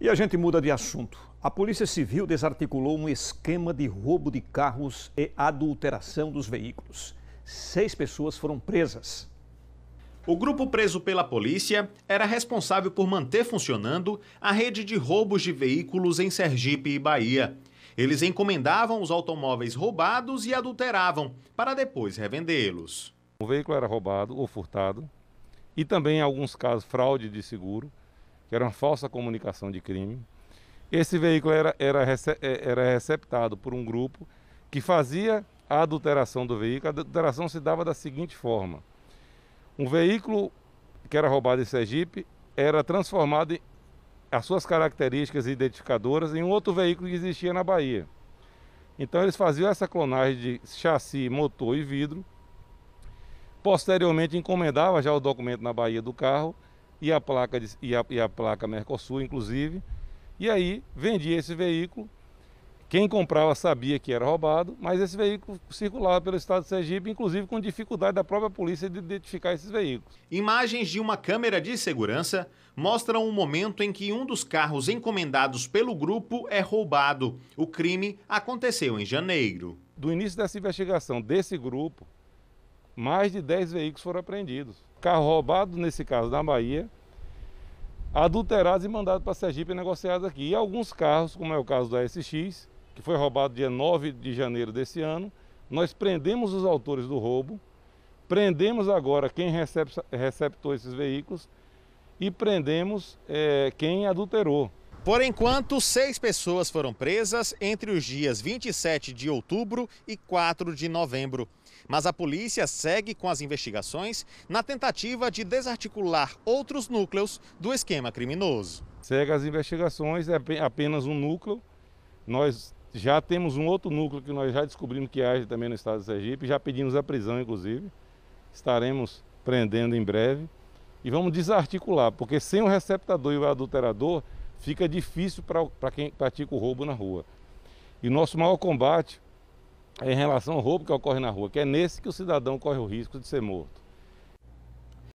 E a gente muda de assunto. A Polícia Civil desarticulou um esquema de roubo de carros e adulteração dos veículos. Seis pessoas foram presas. O grupo preso pela polícia era responsável por manter funcionando a rede de roubos de veículos em Sergipe e Bahia. Eles encomendavam os automóveis roubados e adulteravam para depois revendê-los. O veículo era roubado ou furtado e também, em alguns casos, fraude de seguro que era uma falsa comunicação de crime. Esse veículo era, era, é, era receptado por um grupo que fazia a adulteração do veículo. A adulteração se dava da seguinte forma: um veículo que era roubado em Sergipe era transformado em, as suas características identificadoras em um outro veículo que existia na Bahia. Então eles faziam essa clonagem de chassi, motor e vidro. Posteriormente encomendava já o documento na Bahia do carro e a placa, de, e a, e a placa Mercosul, inclusive. E aí vendia esse veículo. Quem comprava sabia que era roubado, mas esse veículo circulava pelo estado de Sergipe, inclusive com dificuldade da própria polícia de identificar esses veículos. Imagens de uma câmera de segurança mostram o momento em que um dos carros encomendados pelo grupo é roubado. O crime aconteceu em janeiro. Do início dessa investigação desse grupo, mais de 10 veículos foram apreendidos. Carro roubado, nesse caso, na Bahia, adulterados e mandados para Sergipe e negociados aqui. E alguns carros, como é o caso do ASX, que foi roubado dia 9 de janeiro desse ano, nós prendemos os autores do roubo, prendemos agora quem recep receptou esses veículos e prendemos é, quem adulterou. Por enquanto, seis pessoas foram presas entre os dias 27 de outubro e 4 de novembro. Mas a polícia segue com as investigações na tentativa de desarticular outros núcleos do esquema criminoso. Segue as investigações, é apenas um núcleo. Nós já temos um outro núcleo que nós já descobrimos que age também no estado de Sergipe, já pedimos a prisão, inclusive. Estaremos prendendo em breve. E vamos desarticular, porque sem o receptador e o adulterador, fica difícil para quem pratica o roubo na rua. E o nosso maior combate é em relação ao roubo que ocorre na rua, que é nesse que o cidadão corre o risco de ser morto.